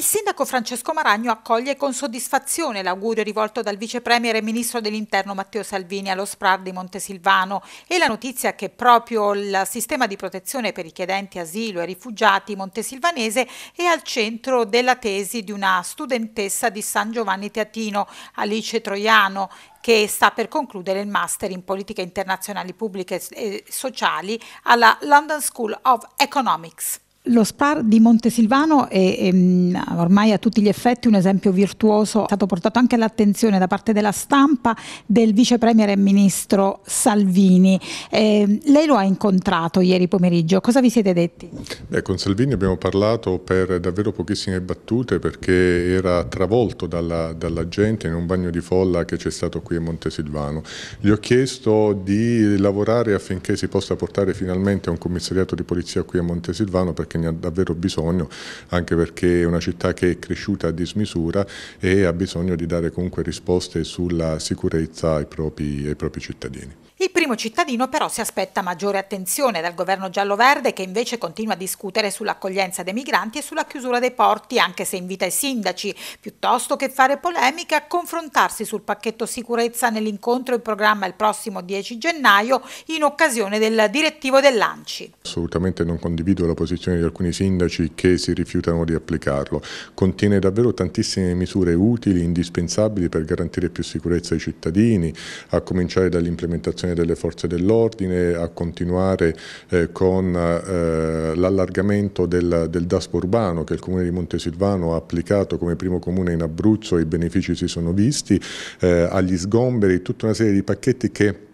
Il sindaco Francesco Maragno accoglie con soddisfazione l'augurio rivolto dal vice premier e ministro dell'interno Matteo Salvini allo SPRAR di Montesilvano e la notizia che proprio il sistema di protezione per i chiedenti asilo e rifugiati montesilvanese è al centro della tesi di una studentessa di San Giovanni Teatino, Alice Troiano, che sta per concludere il master in politiche internazionali pubbliche e sociali alla London School of Economics. Lo Spar di Montesilvano è, è, ehm, ormai a tutti gli effetti un esempio virtuoso, è stato portato anche all'attenzione da parte della stampa del vicepremier e ministro Salvini. Eh, lei lo ha incontrato ieri pomeriggio, cosa vi siete detti? Beh, con Salvini abbiamo parlato per davvero pochissime battute perché era travolto dalla, dalla gente in un bagno di folla che c'è stato qui a Montesilvano. Gli ho chiesto di lavorare affinché si possa portare finalmente un commissariato di polizia qui a Montesilvano perché ne ha davvero bisogno, anche perché è una città che è cresciuta a dismisura e ha bisogno di dare comunque risposte sulla sicurezza ai propri, ai propri cittadini primo cittadino però si aspetta maggiore attenzione dal governo giallo-verde che invece continua a discutere sull'accoglienza dei migranti e sulla chiusura dei porti, anche se invita i sindaci, piuttosto che fare polemiche, a confrontarsi sul pacchetto sicurezza nell'incontro in programma il prossimo 10 gennaio in occasione del direttivo dell'ANCI. Assolutamente non condivido la posizione di alcuni sindaci che si rifiutano di applicarlo. Contiene davvero tantissime misure utili, indispensabili per garantire più sicurezza ai cittadini, a cominciare dall'implementazione del delle forze dell'ordine, a continuare eh, con eh, l'allargamento del, del, DASPO urbano che il comune di Montesilvano ha applicato come primo comune in Abruzzo, i benefici si sono visti, eh, agli sgomberi, tutta una serie di pacchetti che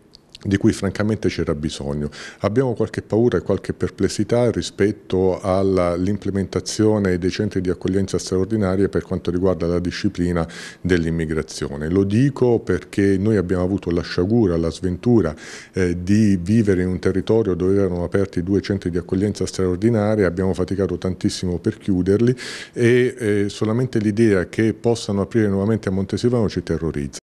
di cui francamente c'era bisogno. Abbiamo qualche paura e qualche perplessità rispetto all'implementazione dei centri di accoglienza straordinaria per quanto riguarda la disciplina dell'immigrazione. Lo dico perché noi abbiamo avuto la sciagura, la sventura eh, di vivere in un territorio dove erano aperti due centri di accoglienza straordinaria, abbiamo faticato tantissimo per chiuderli e eh, solamente l'idea che possano aprire nuovamente a Montesivano ci terrorizza.